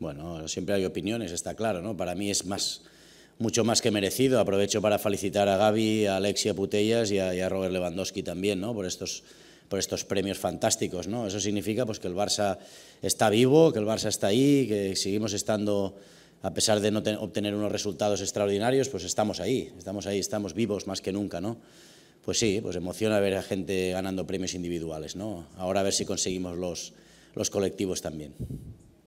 Bueno, siempre hay opiniones, está claro, ¿no? Para mí es mucho más que merecido. Aprovecho para felicitar a Gaby, a Alexia Putellas y a, Robert Lewandowski también, ¿no? Por estos premios fantásticos. ¿no? Eso significa pues, que el Barça está vivo, que el Barça está ahí, que seguimos estando, a pesar de no obtener unos resultados extraordinarios, pues estamos ahí, estamos ahí, estamos vivos más que nunca. ¿no? Pues sí, pues emociona ver a gente ganando premios individuales. ¿no? Ahora a ver si conseguimos los colectivos también.